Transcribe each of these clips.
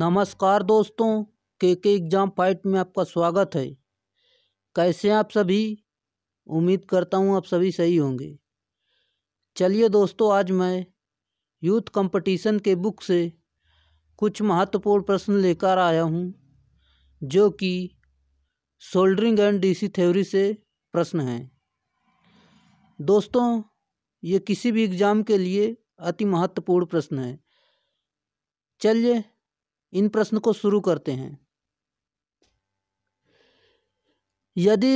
नमस्कार दोस्तों के के एग्ज़ाम फाइट में आपका स्वागत है कैसे आप सभी उम्मीद करता हूँ आप सभी सही होंगे चलिए दोस्तों आज मैं यूथ कंपटीशन के बुक से कुछ महत्वपूर्ण प्रश्न लेकर आया हूँ जो कि सोल्डरिंग एंड डीसी थ्योरी से प्रश्न हैं दोस्तों ये किसी भी एग्ज़ाम के लिए अति महत्वपूर्ण प्रश्न है चलिए इन प्रश्न को शुरू करते हैं यदि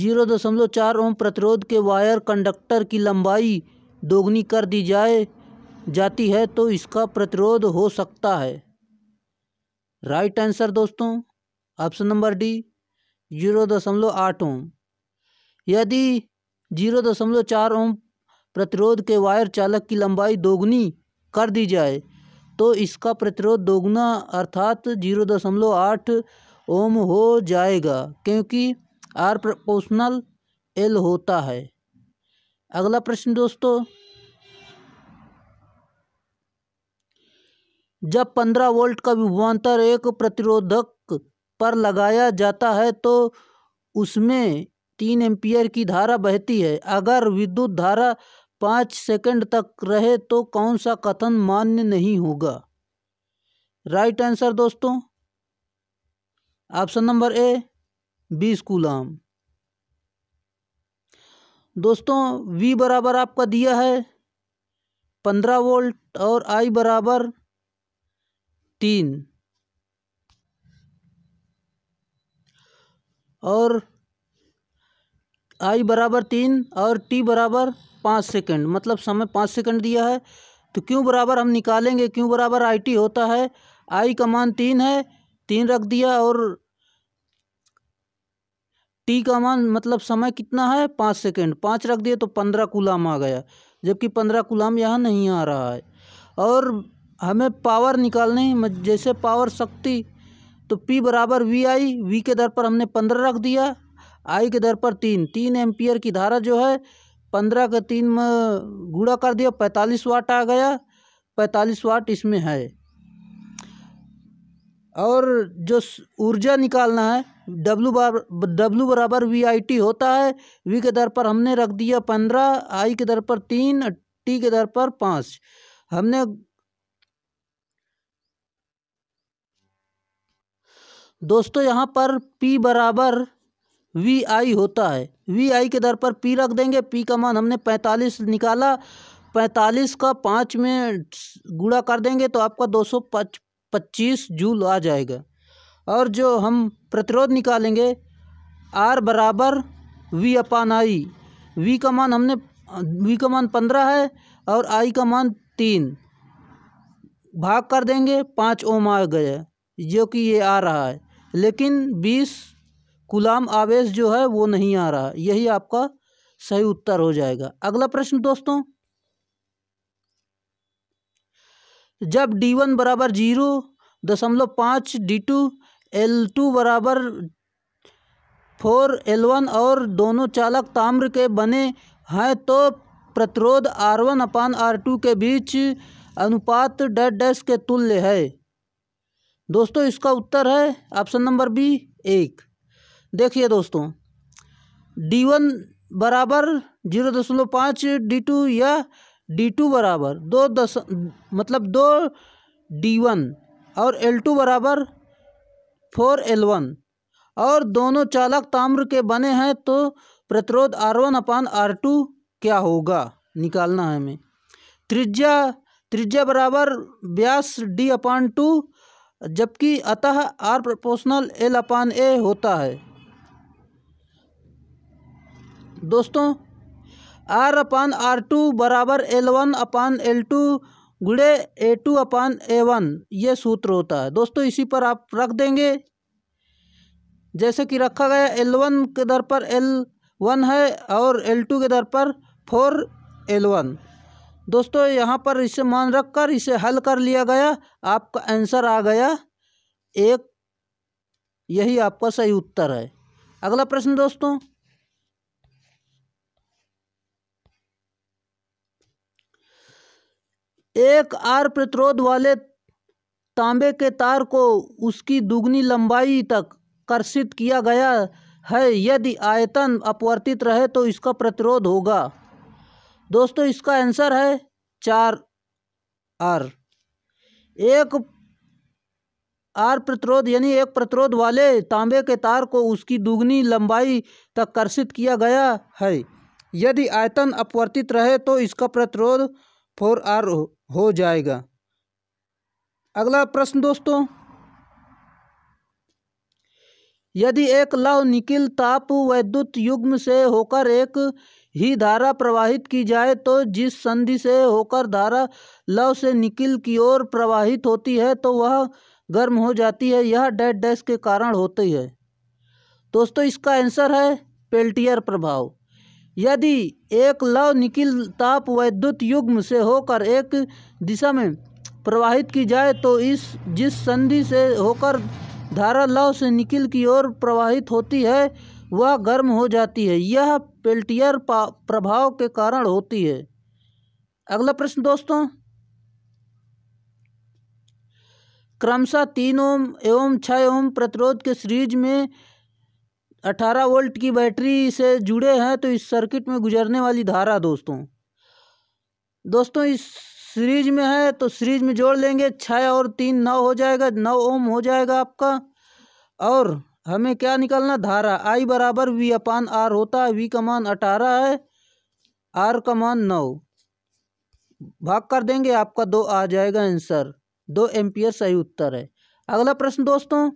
जीरो दशमलव चार ओम प्रतिरोध के वायर कंडक्टर की लंबाई दोगुनी कर दी जाए जाती है तो इसका प्रतिरोध हो सकता है राइट आंसर दोस्तों ऑप्शन नंबर डी जीरो दशमलव आठ ओम यदि जीरो दशमलव चार ओम प्रतिरोध के वायर चालक की लंबाई दोगुनी कर दी जाए तो इसका प्रतिरोध दोगुना अर्थात जीरो दशमलव आठ ओम हो जाएगा क्योंकि आर प्रोपोर्शनल एल होता है अगला प्रश्न दोस्तों जब पंद्रह वोल्ट का विभवांतर एक प्रतिरोधक पर लगाया जाता है तो उसमें तीन एम्पियर की धारा बहती है अगर विद्युत धारा पाँच सेकंड तक रहे तो कौन सा कथन मान्य नहीं होगा राइट आंसर दोस्तों ऑप्शन नंबर ए बीस गुलाम दोस्तों वी बराबर आपका दिया है पंद्रह वोल्ट और आई बराबर तीन और आई बराबर तीन और टी बराबर पाँच सेकेंड मतलब समय पाँच सेकेंड दिया है तो क्यों बराबर हम निकालेंगे क्यों बराबर आई टी होता है आई का मान तीन है तीन रख दिया और टी का मान मतलब समय कितना है पाँच सेकेंड पाँच रख दिए तो पंद्रह कुलाम आ गया जबकि पंद्रह कुलाम यहाँ नहीं आ रहा है और हमें पावर निकालने जैसे पावर शक्ति तो पी बराबर वी आई वी के दर पर हमने पंद्रह रख दिया आई के दर पर तीन तीन एम्पियर की धारा जो है पंद्रह का तीन में गुड़ा कर दिया पैंतालीस वाट आ गया पैंतालीस वाट इसमें है और जो ऊर्जा निकालना है डब्लू बराबर डब्लू बराबर वी आई टी होता है वी के दर पर हमने रख दिया पंद्रह आई के दर पर तीन टी के दर पर पाँच हमने दोस्तों यहाँ पर पी बराबर वी आई होता है वी आई के दर पर पी रख देंगे पी का मान हमने पैंतालीस निकाला पैंतालीस का पाँच में गुड़ा कर देंगे तो आपका दो सौ पच्चीस जूल आ जाएगा और जो हम प्रतिरोध निकालेंगे आर बराबर वी अपान आई वी का मान हमने वी का मान पंद्रह है और आई का मान तीन भाग कर देंगे पाँच ओम आ गया जो कि ये आ रहा है लेकिन बीस गुलाम आवेश जो है वो नहीं आ रहा यही आपका सही उत्तर हो जाएगा अगला प्रश्न दोस्तों जब डी वन बराबर जीरो दशमलव पाँच डी टू एल टू बराबर फोर एल वन और दोनों चालक ताम्र के बने हैं तो प्रतिरोध R one upon R two के बीच अनुपात डेड डैश के तुल्य है दोस्तों इसका उत्तर है ऑप्शन नंबर बी एक देखिए दोस्तों डी वन बराबर जीरो दशमलव पाँच डी टू या डी टू बराबर दो दस मतलब दो डी वन और एल टू बराबर फोर एल वन और दोनों चालक ताम्र के बने हैं तो प्रतिरोध R one upon R two क्या होगा निकालना है हमें त्रिज्या त्रिज्या बराबर व्यास डी अपान टू जबकि अतः R proportional L upon A होता है दोस्तों आर अपान आर टू बराबर L one upon L two गुड़े A two upon A one ये सूत्र होता है दोस्तों इसी पर आप रख देंगे जैसे कि रखा गया एल वन के दर पर एल वन है और एल टू के दर पर फोर एल वन दोस्तों यहाँ पर इसे मान रख कर इसे हल कर लिया गया आपका आंसर आ गया एक यही आपका सही उत्तर है अगला प्रश्न दोस्तों एक आर प्रतिरोध वाले तांबे के तार को उसकी दुगनी लंबाई तक कर्षित किया गया है यदि आयतन अपवर्तित रहे तो इसका प्रतिरोध होगा दोस्तों इसका आंसर है चार आर एक आर प्रतिरोध यानी एक प्रतिरोध वाले तांबे के तार को उसकी दुगनी लंबाई तक कर्षित किया गया है यदि आयतन अपवर्तित रहे तो इसका प्रतिरोध फोर आर हो जाएगा अगला प्रश्न दोस्तों यदि एक लव निकिल ताप वैद्युत युग्म से होकर एक ही धारा प्रवाहित की जाए तो जिस संधि से होकर धारा लव से निकिल की ओर प्रवाहित होती है तो वह गर्म हो जाती है यह डेड डैश के कारण होती है दोस्तों इसका आंसर है पेल्टियर प्रभाव यदि एक लव निकिल ताप वैद्युत युग्म से होकर एक दिशा में प्रवाहित की जाए तो इस जिस संधि से होकर धारा लव से निकिल की ओर प्रवाहित होती है वह गर्म हो जाती है यह पेल्टियर प्रभाव के कारण होती है अगला प्रश्न दोस्तों क्रमशः तीन ओम एवं छः ओम प्रतिरोध के सीरीज में 18 वोल्ट की बैटरी से जुड़े हैं तो इस सर्किट में गुजरने वाली धारा दोस्तों दोस्तों इस सीरीज में है तो सीरीज में जोड़ लेंगे छः और तीन नौ हो जाएगा नौ ओम हो जाएगा आपका और हमें क्या निकालना धारा आई बराबर वी अपान आर होता है वी का मान अठारह है आर का मान नौ भाग कर देंगे आपका दो आ जाएगा आंसर दो एम्पियर सही उत्तर है अगला प्रश्न दोस्तों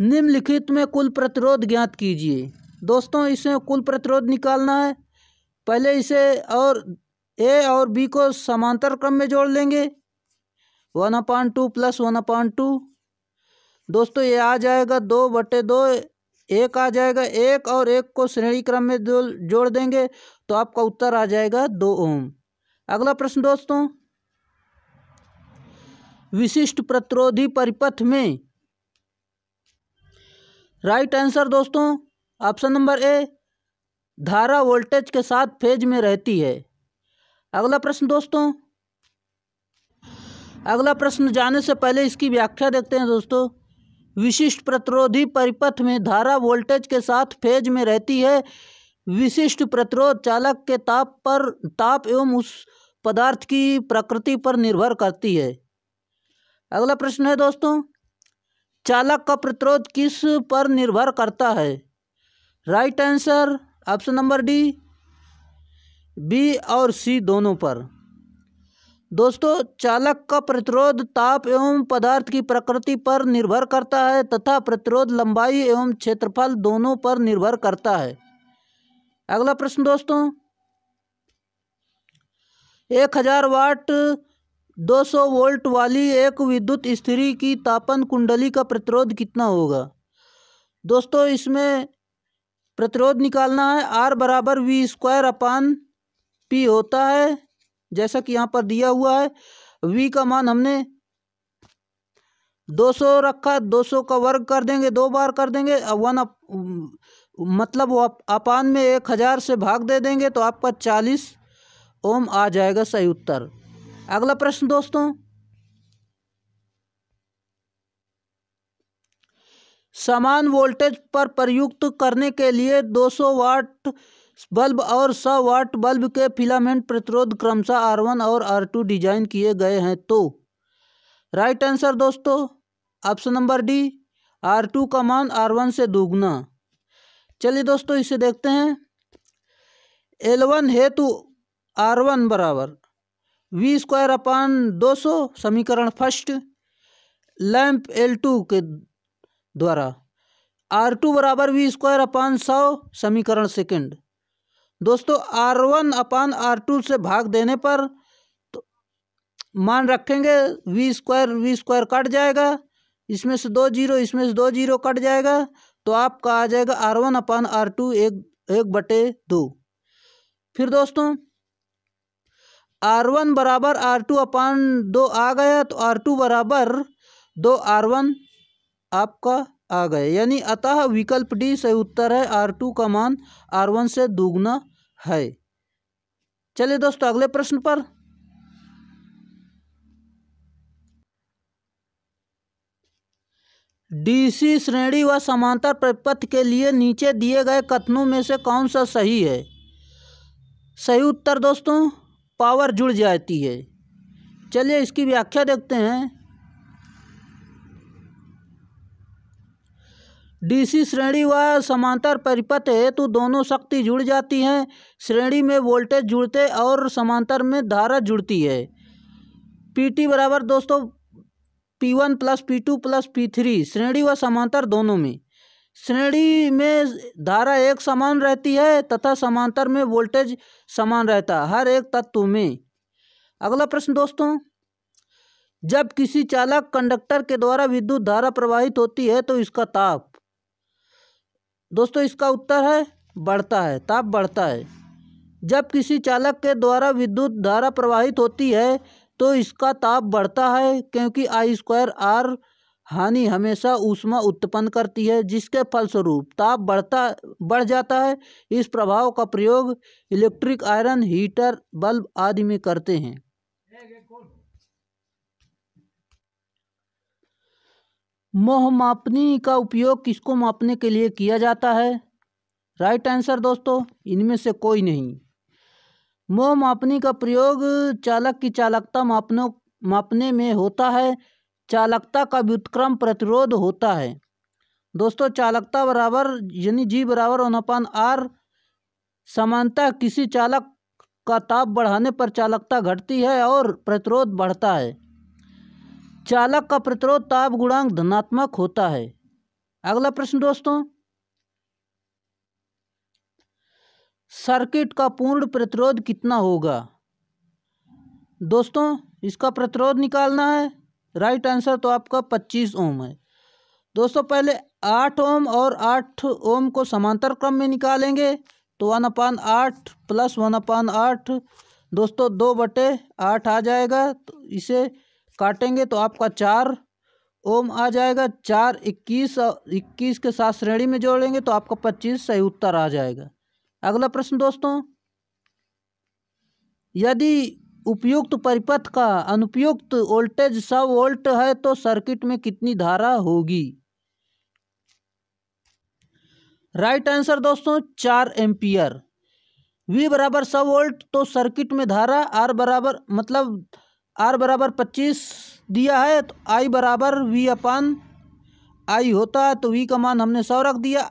निम्नलिखित में कुल प्रतिरोध ज्ञात कीजिए दोस्तों इसमें कुल प्रतिरोध निकालना है पहले इसे और ए और बी को समांतर क्रम में जोड़ लेंगे one upon two plus one upon two दोस्तों ये आ जाएगा दो बटे दो एक आ जाएगा एक और एक को श्रेणी क्रम में जो जोड़ देंगे तो आपका उत्तर आ जाएगा दो ओम अगला प्रश्न दोस्तों विशिष्ट प्रतिरोधी परिपथ में राइट आंसर दोस्तों ऑप्शन नंबर ए धारा वोल्टेज के साथ फेज में रहती है अगला प्रश्न दोस्तों अगला प्रश्न जाने से पहले इसकी व्याख्या देखते हैं दोस्तों विशिष्ट प्रतिरोधी परिपथ में धारा वोल्टेज के साथ फेज में रहती है विशिष्ट प्रतिरोध चालक के ताप पर ताप एवं उस पदार्थ की प्रकृति पर निर्भर करती है अगला प्रश्न है दोस्तों चालक का प्रतिरोध किस पर निर्भर करता है right answer option number D B और सी दोनों पर दोस्तों चालक का प्रतिरोध ताप एवं पदार्थ की प्रकृति पर निर्भर करता है तथा प्रतिरोध लंबाई एवं क्षेत्रफल दोनों पर निर्भर करता है अगला प्रश्न दोस्तों एक हजार वाट 200 वोल्ट वाली एक विद्युत स्त्री की तापन कुंडली का प्रतिरोध कितना होगा दोस्तों इसमें प्रतिरोध निकालना है आर बराबर वी स्क्वायर अपान पी होता है जैसा कि यहाँ पर दिया हुआ है वी का मान हमने 200 रखा 200 का वर्ग कर देंगे दो बार कर देंगे वन अप, मतलब वो अपान में एक हज़ार से भाग दे देंगे तो आपका चालीस ओम आ जाएगा सही उत्तर अगला प्रश्न दोस्तों समान वोल्टेज पर प्रयुक्त करने के लिए 200 वाट बल्ब और 100 वाट बल्ब के फिलामेंट प्रतिरोध क्रमशः R1 और R2 डिजाइन किए गए हैं तो राइट आंसर दोस्तों ऑप्शन नंबर डी R2 का मान वन से दोगुना चलिए दोस्तों इसे देखते हैं L1 हेतु वन बराबर वी स्क्वायर अपान दो सौ समीकरण फर्स्ट लैम्प एल टू के द्वारा आर टू बराबर वी स्क्वायर अपान सौ समीकरण सेकंड दोस्तों R one upon R two से भाग देने पर तो मान रखेंगे V square V square cut जाएगा इसमें से दो जीरो इसमें से दो जीरो कट जाएगा तो आपका आ जाएगा R one upon R two एक एक बटे दो फिर दोस्तों आर वन बराबर आर टू अपान दो आ गया तो आर टू बराबर दो आर वन आपका आ गया यानी अतः विकल्प डी सही उत्तर है आर टू का मान आर वन से दोगुना है चलिए दोस्तों अगले प्रश्न पर डीसी श्रेणी व समांतर परिपथ के लिए नीचे दिए गए कथनों में से कौन सा सही है सही उत्तर दोस्तों पावर जुड़ जाती है चलिए इसकी व्याख्या देखते हैं डीसी श्रेणी व समांतर परिपथ हेतु दोनों शक्ति जुड़ जाती हैं श्रेणी में वोल्टेज जुड़ते और समांतर में धारा जुड़ती है पीटी बराबर दोस्तों P one plus P two plus P three श्रेणी व समांतर दोनों में श्रेणी में धारा एक समान रहती है तथा समांतर में वोल्टेज समान रहता है हर एक तत्व में अगला प्रश्न दोस्तों जब किसी चालक कंडक्टर के द्वारा विद्युत धारा प्रवाहित होती है तो इसका ताप दोस्तों इसका उत्तर है बढ़ता है ताप बढ़ता है जब किसी चालक के द्वारा विद्युत धारा प्रवाहित होती है तो इसका ताप बढ़ता है क्योंकि आई स्क्वायर आर हानि हमेशा ऊष्मा उत्पन्न करती है जिसके फलस्वरूप ताप बढ़ता बढ़ जाता है इस प्रभाव का प्रयोग इलेक्ट्रिक आयरन हीटर बल्ब आदि में करते हैं मोह मापनी का उपयोग किसको मापने के लिए किया जाता है राइट आंसर दोस्तों इनमें से कोई नहीं मोह मापनी का प्रयोग चालक की चालकता मापनों मापने में होता है चालकता का व्युत्क्रम प्रतिरोध होता है दोस्तों चालकता बराबर यानी जी बराबर अनुपान आर समानता किसी चालक का ताप बढ़ाने पर चालकता घटती है और प्रतिरोध बढ़ता है चालक का प्रतिरोध ताप गुणांक धनात्मक होता है अगला प्रश्न दोस्तों सर्किट का पूर्ण प्रतिरोध कितना होगा दोस्तों इसका प्रतिरोध निकालना है राइट आंसर तो आपका पच्चीस ओम है दोस्तों पहले आठ ओम और आठ ओम को समांतर क्रम में निकालेंगे तो वन अपान आठ प्लस वन अपान आठ दोस्तों दो बटे आठ आ जाएगा तो इसे काटेंगे तो आपका चार ओम आ जाएगा चार इक्कीस इक्कीस के साथ श्रेणी में जोड़ेंगे तो आपका पच्चीस सही उत्तर आ जाएगा अगला प्रश्न दोस्तों यदि उपयुक्त परिपथ का अनुपयुक्त वोल्टेज सौ वोल्ट है तो सर्किट में कितनी धारा होगी राइट आंसर दोस्तों चार एम्पियर वी बराबर सौ वोल्ट तो सर्किट में धारा आर बराबर मतलब आर बराबर पच्चीस दिया है तो आई बराबर वी अपान आई होता है तो वी का मान हमने सौ रख दिया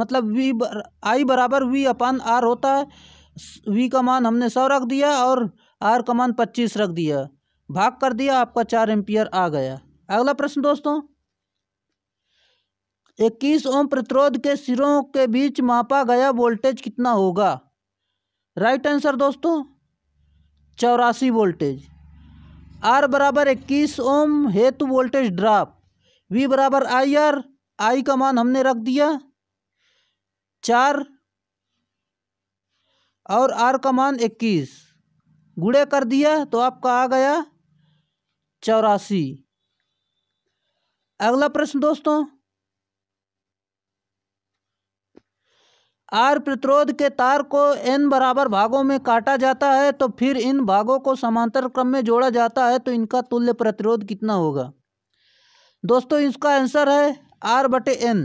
मतलब वी बर, आई बराबर वी अपान आर होता है वी का मान हमने सौ रख दिया और आर कमान पच्चीस रख दिया भाग कर दिया आपका चार एम्पियर आ गया अगला प्रश्न दोस्तों इक्कीस ओम प्रतिरोध के सिरों के बीच मापा गया वोल्टेज कितना होगा राइट आंसर दोस्तों चौरासी वोल्टेज आर बराबर इक्कीस ओम हेतु वोल्टेज ड्राप वी बराबर आई आर आई का मान हमने रख दिया चार और आर का मान इक्कीस गुड़े कर दिया तो आपका आ गया चौरासी अगला प्रश्न दोस्तों आर प्रतिरोध के तार को एन बराबर भागों में काटा जाता है तो फिर इन भागों को समांतर क्रम में जोड़ा जाता है तो इनका तुल्य प्रतिरोध कितना होगा दोस्तों इसका आंसर है आर बटे एन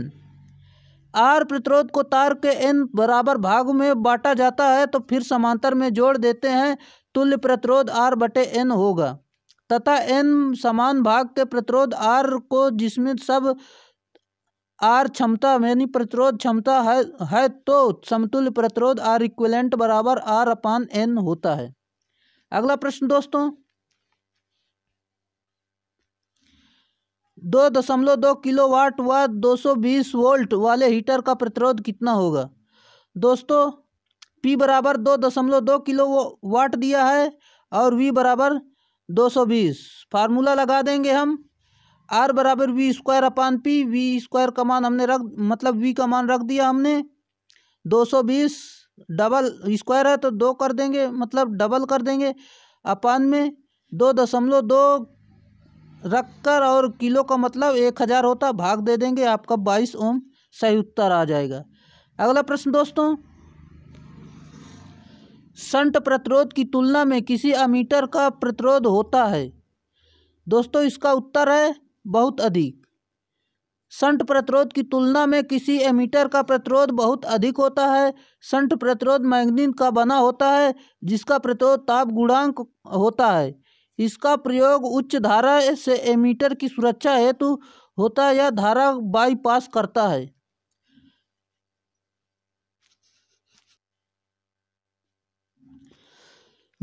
आर प्रतिरोध को तार के एन बराबर भाग में बांटा जाता है तो फिर समांतर में जोड़ देते हैं तुल्य प्रतिरोध आर बटे एन होगा तथा एन समान भाग के प्रतिरोध आर को जिसमें सब आर क्षमता यानी प्रतिरोध क्षमता है है तो समतुल्य प्रतिरोध आर इक्विलेंट बराबर आर अपान एन होता है अगला प्रश्न दोस्तों दो दशमलव दो किलो वाट व वा बीस वोल्ट वाले हीटर का प्रतिरोध कितना होगा दोस्तों पी बराबर दो दशमलव दो किलो वाट दिया है और वी बराबर दो सौ बीस फार्मूला लगा देंगे हम आर बराबर V square upon P V square का मान हमने रख मतलब वी का मान रख दिया हमने दो सौ बीस डबल स्क्वायर है तो दो कर देंगे मतलब डबल कर देंगे अपान में दो दशमलव दो रख कर और किलो का मतलब एक हज़ार होता भाग दे देंगे आपका बाईस ओम सही उत्तर आ जाएगा अगला प्रश्न दोस्तों संट प्रतिरोध की तुलना में किसी अमीटर का प्रतिरोध होता है दोस्तों इसका उत्तर है बहुत अधिक संट प्रतिरोध की तुलना में किसी एमीटर का प्रतिरोध बहुत अधिक होता है संट प्रतिरोध मैग्नीन का बना होता है जिसका प्रतिरोध ताप गुणांक होता है इसका प्रयोग उच्च धारा से एमीटर की सुरक्षा हेतु होता है या धारा बाईपास करता है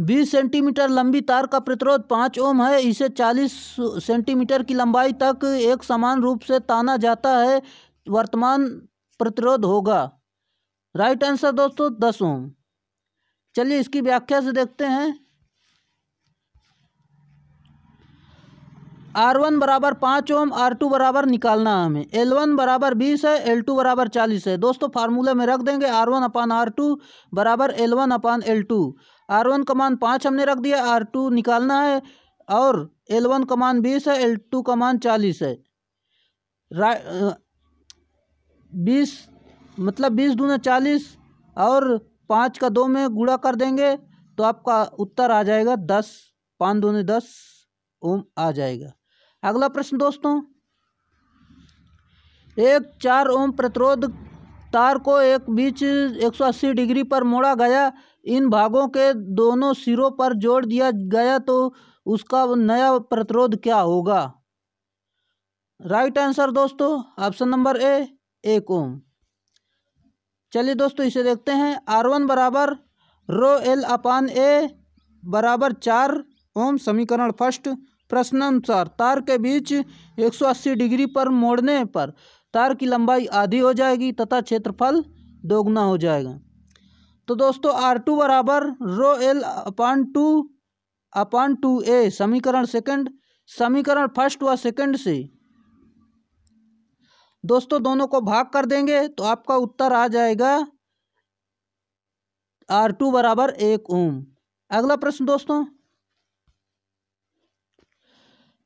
बीस सेंटीमीटर लंबी तार का प्रतिरोध पाँच ओम है इसे चालीस सेंटीमीटर की लंबाई तक एक समान रूप से ताना जाता है वर्तमान प्रतिरोध होगा राइट आंसर दोस्तों दस ओम चलिए इसकी व्याख्या से देखते हैं आर वन बराबर पाँच ओम आर टू बराबर निकालना है हमें एल वन बराबर बीस है एल टू बराबर चालीस है दोस्तों फार्मूला में रख देंगे R one upon R two बराबर L one upon L two R one का मान पाँच हमने रख दिया आर टू निकालना है और एल वन का मान बीस है एल टू का मान चालीस है रा बीस मतलब बीस दूना चालीस और पाँच का दो में गुड़ा कर देंगे तो आपका उत्तर आ जाएगा दस पाँच दूने दस ओम आ जाएगा अगला प्रश्न दोस्तों एक चार ओम प्रतिरोध तार को एक बीच 180 डिग्री पर मोड़ा गया इन भागों के दोनों सिरों पर जोड़ दिया गया तो उसका नया प्रतिरोध क्या होगा राइट आंसर दोस्तों ऑप्शन नंबर ए एक ओम चलिए दोस्तों इसे देखते हैं आर वन बराबर रो एल अपान ए बराबर चार ओम समीकरण फर्स्ट प्रश्नानुसार तार के बीच 180 डिग्री पर मोड़ने पर तार की लंबाई आधी हो जाएगी तथा क्षेत्रफल दोगुना हो जाएगा तो दोस्तों आर टू बराबर rho L upon two upon two A समीकरण सेकंड समीकरण फर्स्ट व सेकंड से दोस्तों दोनों को भाग कर देंगे तो आपका उत्तर आ जाएगा आर टू बराबर एक ओम अगला प्रश्न दोस्तों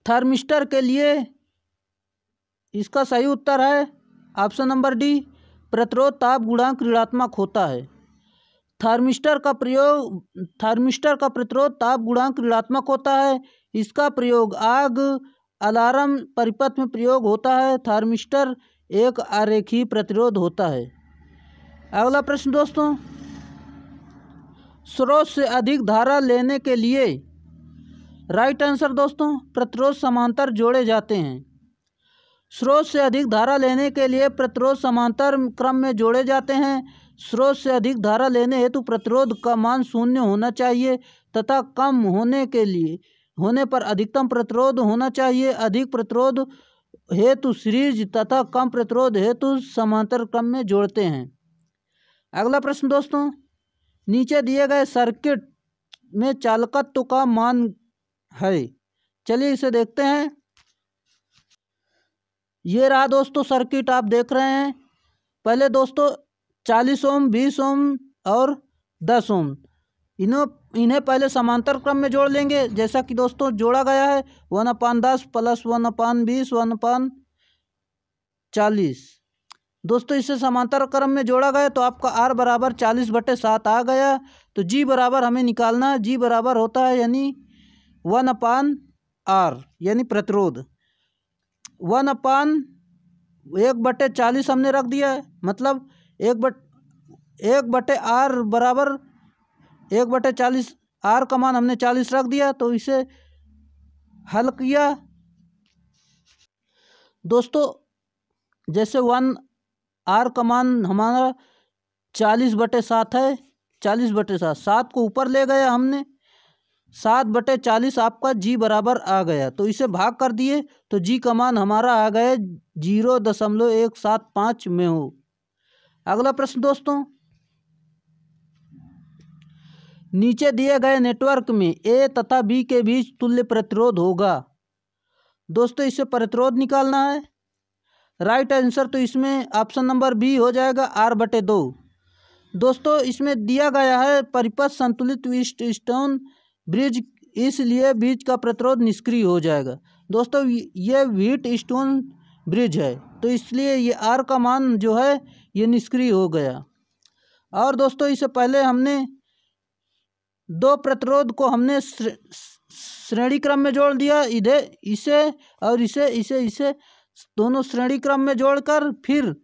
थर्मिस्टर के लिए इसका सही उत्तर है ऑप्शन नंबर डी प्रतिरोध ताप गुणांक ऋणात्मक होता है थर्मिस्टर का प्रयोग थर्मिस्टर का प्रतिरोध ताप गुणांक ऋणात्मक होता है इसका प्रयोग आग अलार्म परिपथ में प्रयोग होता है थर्मिस्टर एक आरेखी प्रतिरोध होता है अगला प्रश्न दोस्तों स्रोत से अधिक धारा लेने के लिए राइट आंसर दोस्तों प्रतिरोध समांतर जोड़े जाते हैं स्रोत से अधिक धारा लेने के लिए प्रतिरोध समांतर क्रम में जोड़े जाते हैं स्रोत से अधिक धारा लेने हेतु प्रतिरोध का मान शून्य होना चाहिए तथा कम होने के लिए होने पर अधिकतम प्रतिरोध होना चाहिए अधिक प्रतिरोध हेतु सीरीज तथा कम प्रतिरोध हेतु समांतर क्रम में जोड़ते हैं अगला प्रश्न दोस्तों नीचे दिए गए सर्किट में चालकत्व का मान है चलिए इसे देखते हैं ये रहा दोस्तों सर्किट आप देख रहे हैं पहले दोस्तों चालीस ओम बीस ओम और दस ओम इन्हों इन्हें पहले समांतर क्रम में जोड़ लेंगे जैसा कि दोस्तों जोड़ा गया है वन अपान दस प्लस वन अपान बीस वन अपान चालीस दोस्तों इसे समांतर क्रम में जोड़ा गया तो आपका आर बराबर चालीस बटे सात आ गया तो जी बराबर हमें निकालना जी बराबर होता है यानी वन अपान आर यानी प्रतिरोध वन अपान एक बटे चालीस हमने रख दिया है मतलब एक बट एक बटे आर बराबर एक बटे चालीस आर का मान हमने चालीस रख दिया तो इसे हल किया दोस्तों जैसे वन आर का मान हमारा चालीस बटे सात है चालीस बटे सात सात को ऊपर ले गया हमने सात बटे चालीस आपका जी बराबर आ गया तो इसे भाग कर दिए तो जी का मान हमारा आ गया जीरो दशमलव एक सात पाँच में हो अगला प्रश्न दोस्तों नीचे दिए गए नेटवर्क में ए तथा बी के बीच तुल्य प्रतिरोध होगा दोस्तों इसे प्रतिरोध निकालना है राइट आंसर तो इसमें ऑप्शन नंबर बी हो जाएगा आर बटे दो दोस्तों इसमें दिया गया है परिपथ संतुलित स्टोन ब्रिज इसलिए बीज का प्रतिरोध निष्क्रिय हो जाएगा दोस्तों ये व्हीट स्टोन ब्रिज है तो इसलिए ये आर का मान जो है ये निष्क्रिय हो गया और दोस्तों इससे पहले हमने दो प्रतिरोध को हमने श्रेणी क्रम में जोड़ दिया इधे इसे और इसे इसे इसे दोनों श्रेणी क्रम में जोड़कर फिर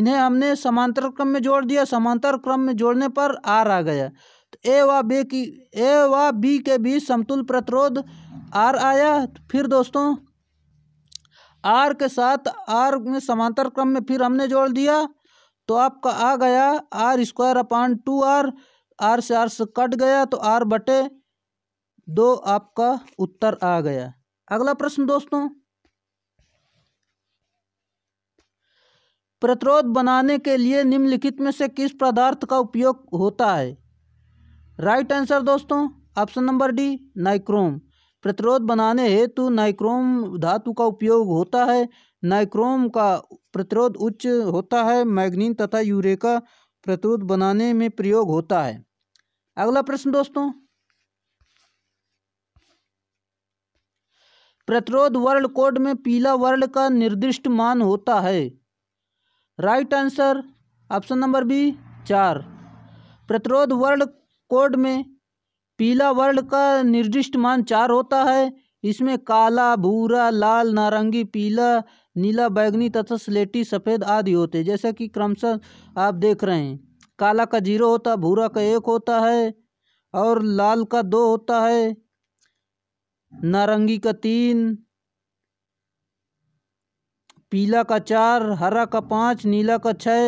इन्हें हमने समांतर क्रम में जोड़ दिया समांतर क्रम में जोड़ने पर आर आ गया ए व बी की ए व बी के बीच समतुल प्रतिरोध आर आया फिर दोस्तों आर के साथ आर में समांतर क्रम में फिर हमने जोड़ दिया तो आपका आ गया R square upon two R R से आर से कट गया तो आर बटे दो आपका उत्तर आ गया अगला प्रश्न दोस्तों प्रतिरोध बनाने के लिए निम्नलिखित में से किस पदार्थ का उपयोग होता है राइट आंसर दोस्तों ऑप्शन नंबर डी नाइक्रोम प्रतिरोध बनाने हेतु नाइक्रोम धातु का उपयोग होता है नाइक्रोम का प्रतिरोध उच्च होता है मैग्नीन तथा यूरे का प्रतिरोध बनाने में प्रयोग होता है अगला प्रश्न दोस्तों प्रतिरोध वर्ल्ड कोड में पीला वर्ल्ड का निर्दिष्ट मान होता है right answer option number B चार प्रतिरोध वर्ल्ड कोड में पीला वर्ल्ड का निर्दिष्ट मान चार होता है इसमें काला भूरा लाल नारंगी पीला नीला बैगनी तथा स्लेटी सफ़ेद आदि होते हैं जैसा कि क्रमशः आप देख रहे हैं काला का जीरो होता है भूरा का एक होता है और लाल का दो होता है नारंगी का तीन पीला का चार हरा का पाँच नीला का छः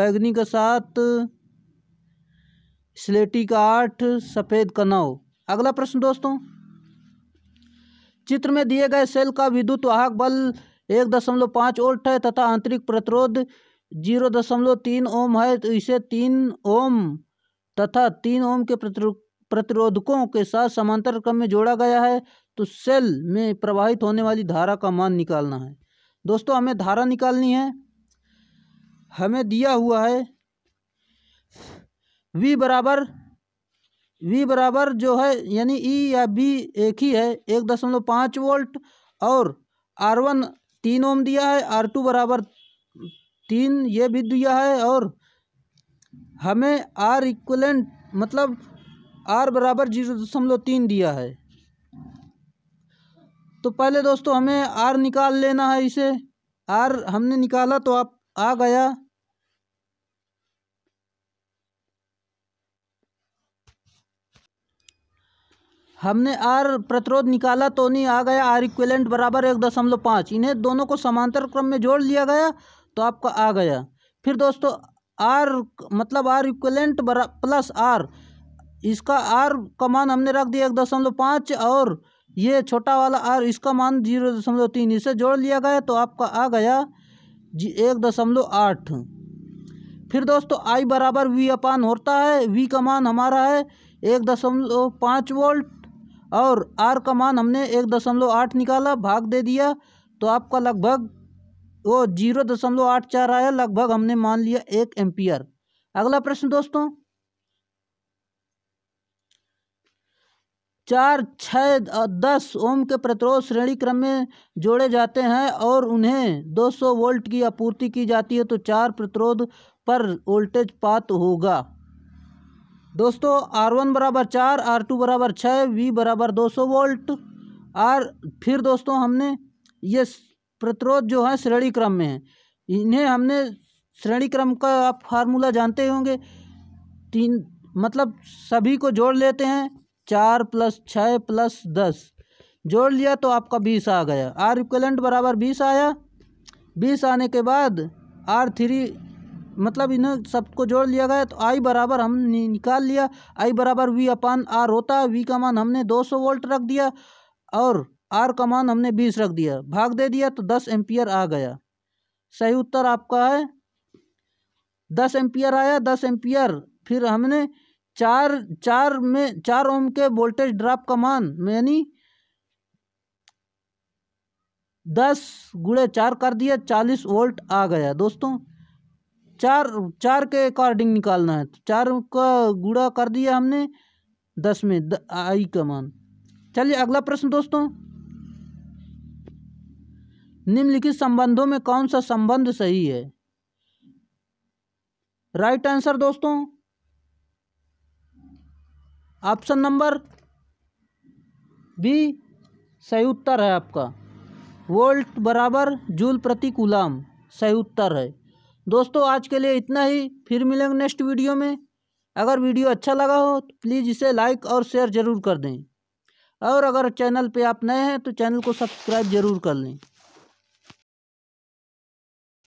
बैगनी का सात स्लेटी का आठ सफ़ेद का नौ अगला प्रश्न दोस्तों चित्र में दिए गए सेल का विद्युत वाहक बल एक दशमलव पाँच ओल्ट है तथा आंतरिक प्रतिरोध जीरो दशमलव तीन ओम है तो इसे तीन ओम तथा तीन ओम के प्रतिरोधकों के साथ समांतर क्रम में जोड़ा गया है तो सेल में प्रवाहित होने वाली धारा का मान निकालना है दोस्तों हमें धारा निकालनी है हमें दिया हुआ है वी बराबर वी बराबर जो है यानी ई e या बी एक ही है एक दशमलव पाँच वोल्ट और आर वन तीन ओम दिया है आर टू बराबर तीन ये भी दिया है और हमें आर इक्वलेंट मतलब आर बराबर जीरो दशमलव तीन दिया है तो पहले दोस्तों हमें आर निकाल लेना है इसे आर हमने निकाला तो आप आ गया हमने आर प्रतिरोध निकाला तो नहीं आ गया आर इक्वेलेंट बराबर एक दशमलव पाँच इन्हें दोनों को समांतर क्रम में जोड़ लिया गया तो आपका आ गया फिर दोस्तों आर मतलब आर इक्वेलेंट बरा प्लस आर इसका आर का मान हमने रख दिया एक दशमलव पाँच और ये छोटा वाला आर इसका मान जीरो दशमलव तीन इसे जोड़ लिया गया तो आपका आ गया जी एक दशमलव आठ फिर दोस्तों आई बराबर वी अपान होता है वी का मान हमारा है एक दशमलव पाँच वोल्ट और आर का मान हमने एक दशमलव आठ निकाला भाग दे दिया तो आपका लगभग वो जीरो दशमलव आठ चार आया लगभग हमने मान लिया एक एम्पियर अगला प्रश्न दोस्तों चार छः दस ओम के प्रतिरोध श्रेणी क्रम में जोड़े जाते हैं और उन्हें 200 वोल्ट की आपूर्ति की जाती है तो चार प्रतिरोध पर वोल्टेज पात होगा दोस्तों आर वन बराबर चार आर टू बराबर छः वी बराबर दो सौ वोल्ट और फिर दोस्तों हमने ये प्रतिरोध जो है श्रेणी क्रम में है इन्हें हमने श्रेणी क्रम का आप फार्मूला जानते होंगे तीन मतलब सभी को जोड़ लेते हैं चार प्लस छः प्लस दस जोड़ लिया तो आपका बीस आ गया आर इक्वलेंट बराबर बीस आया बीस आने के बाद आर थ्री मतलब इन्हें सबको जोड़ लिया गया तो आई बराबर हम निकाल लिया आई बराबर वी अपान आर होता है वी का मान हमने 200 वोल्ट रख दिया और आर का मान हमने 20 रख दिया भाग दे दिया तो 10 एम्पियर आ गया सही उत्तर आपका है दस एम्पियर आया दस एम्पियर फिर हमने चार चार में चार ओम के वोल्टेज ड्रॉप का मान यानी दस गुड़े चार कर दिया चालीस वोल्ट आ गया दोस्तों चार चार के अकॉर्डिंग निकालना है तो चार का गुड़ा कर दिया हमने दस में द, आई का मान चलिए अगला प्रश्न दोस्तों निम्नलिखित संबंधों में कौन सा संबंध सही है राइट आंसर दोस्तों ऑप्शन नंबर बी सही उत्तर है आपका वोल्ट बराबर जूल प्रति कूलाम सही उत्तर है दोस्तों आज के लिए इतना ही फिर मिलेंगे नेक्स्ट वीडियो में अगर वीडियो अच्छा लगा हो तो प्लीज़ इसे लाइक और शेयर ज़रूर कर दें और अगर चैनल पे आप नए हैं तो चैनल को सब्सक्राइब ज़रूर कर लें